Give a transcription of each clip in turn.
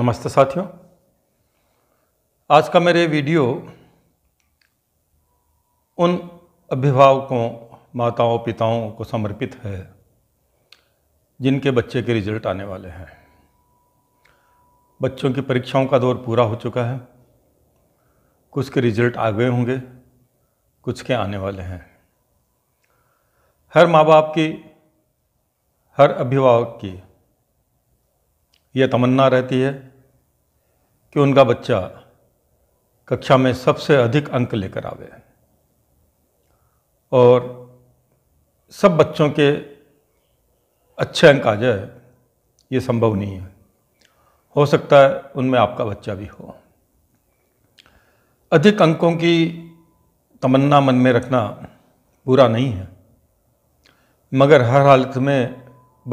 नमस्ते साथियों आज का मेरे वीडियो उन अभिभावकों माताओं पिताओं को समर्पित है जिनके बच्चे के रिजल्ट आने वाले हैं बच्चों की परीक्षाओं का दौर पूरा हो चुका है कुछ के रिजल्ट आ गए होंगे कुछ के आने वाले हैं हर माँ बाप की हर अभिभावक की यह तमन्ना रहती है कि उनका बच्चा कक्षा में सबसे अधिक अंक लेकर आवे और सब बच्चों के अच्छे अंक आ जाए ये संभव नहीं है हो सकता है उनमें आपका बच्चा भी हो अधिक अंकों की तमन्ना मन में रखना बुरा नहीं है मगर हर हालत में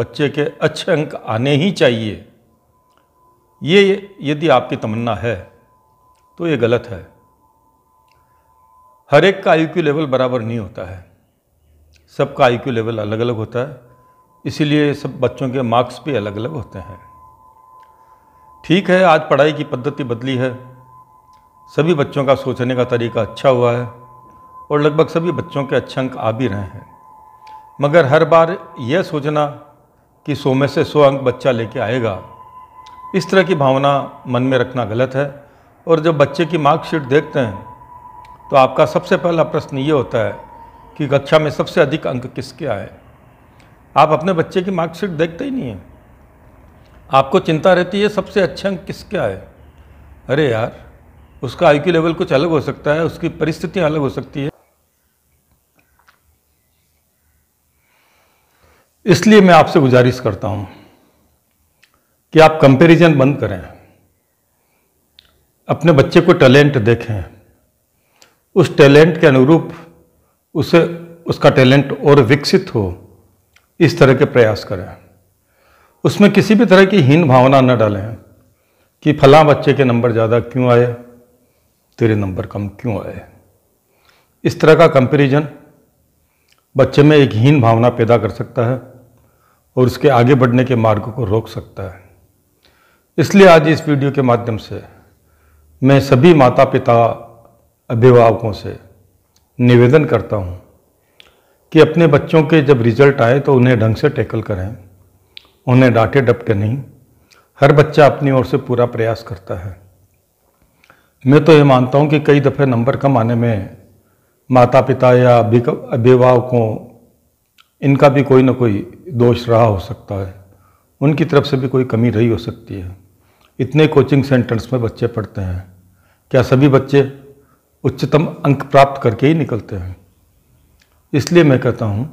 बच्चे के अच्छे अंक आने ही चाहिए ये यदि आपकी तमन्ना है तो ये गलत है हर एक का आई लेवल बराबर नहीं होता है सबका आई लेवल अलग अलग होता है इसीलिए सब बच्चों के मार्क्स भी अलग अलग होते हैं ठीक है आज पढ़ाई की पद्धति बदली है सभी बच्चों का सोचने का तरीका अच्छा हुआ है और लगभग सभी बच्चों के अच्छे अंक आ भी रहे हैं मगर हर बार यह सोचना कि सौ में से सौ अंक बच्चा लेके आएगा इस तरह की भावना मन में रखना गलत है और जब बच्चे की मार्कशीट देखते हैं तो आपका सबसे पहला प्रश्न ये होता है कि कक्षा में सबसे अधिक अंक किसके आए आप अपने बच्चे की मार्कशीट देखते ही नहीं हैं आपको चिंता रहती है सबसे अच्छे अंक किसके आए अरे यार उसका आई लेवल कुछ अलग हो सकता है उसकी परिस्थितियाँ अलग हो सकती है इसलिए मैं आपसे गुजारिश करता हूँ कि आप कंपैरिजन बंद करें अपने बच्चे को टैलेंट देखें उस टैलेंट के अनुरूप उसे उसका टैलेंट और विकसित हो इस तरह के प्रयास करें उसमें किसी भी तरह की हीन भावना न डालें कि फला बच्चे के नंबर ज़्यादा क्यों आए तेरे नंबर कम क्यों आए इस तरह का कंपैरिजन बच्चे में एक हीन भावना पैदा कर सकता है और उसके आगे बढ़ने के मार्ग को रोक सकता है इसलिए आज इस वीडियो के माध्यम से मैं सभी माता पिता अभिभावकों से निवेदन करता हूँ कि अपने बच्चों के जब रिजल्ट आए तो उन्हें ढंग से टैकल करें उन्हें डांटे डपटे नहीं हर बच्चा अपनी ओर से पूरा प्रयास करता है मैं तो ये मानता हूँ कि कई दफ़े नंबर कम आने में माता पिता या अभिभावकों इनका भी कोई ना कोई दोष रहा हो सकता है उनकी तरफ से भी कोई कमी रही हो सकती है इतने कोचिंग सेंटर्स में बच्चे पढ़ते हैं क्या सभी बच्चे उच्चतम अंक प्राप्त करके ही निकलते हैं इसलिए मैं कहता हूँ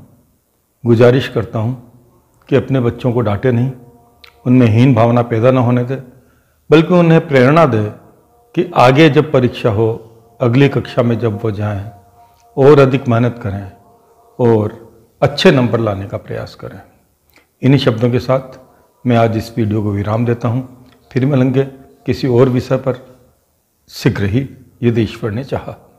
गुजारिश करता हूँ कि अपने बच्चों को डांटे नहीं उनमें हीन भावना पैदा न होने दें बल्कि उन्हें प्रेरणा दे कि आगे जब परीक्षा हो अगली कक्षा में जब वो जाएं और अधिक मेहनत करें और अच्छे नंबर लाने का प्रयास करें इन्हीं शब्दों के साथ मैं आज इस वीडियो को विराम देता हूँ फिर मिलेंगे किसी और विषय पर शीघ्र ही यदि ईश्वर ने चाहा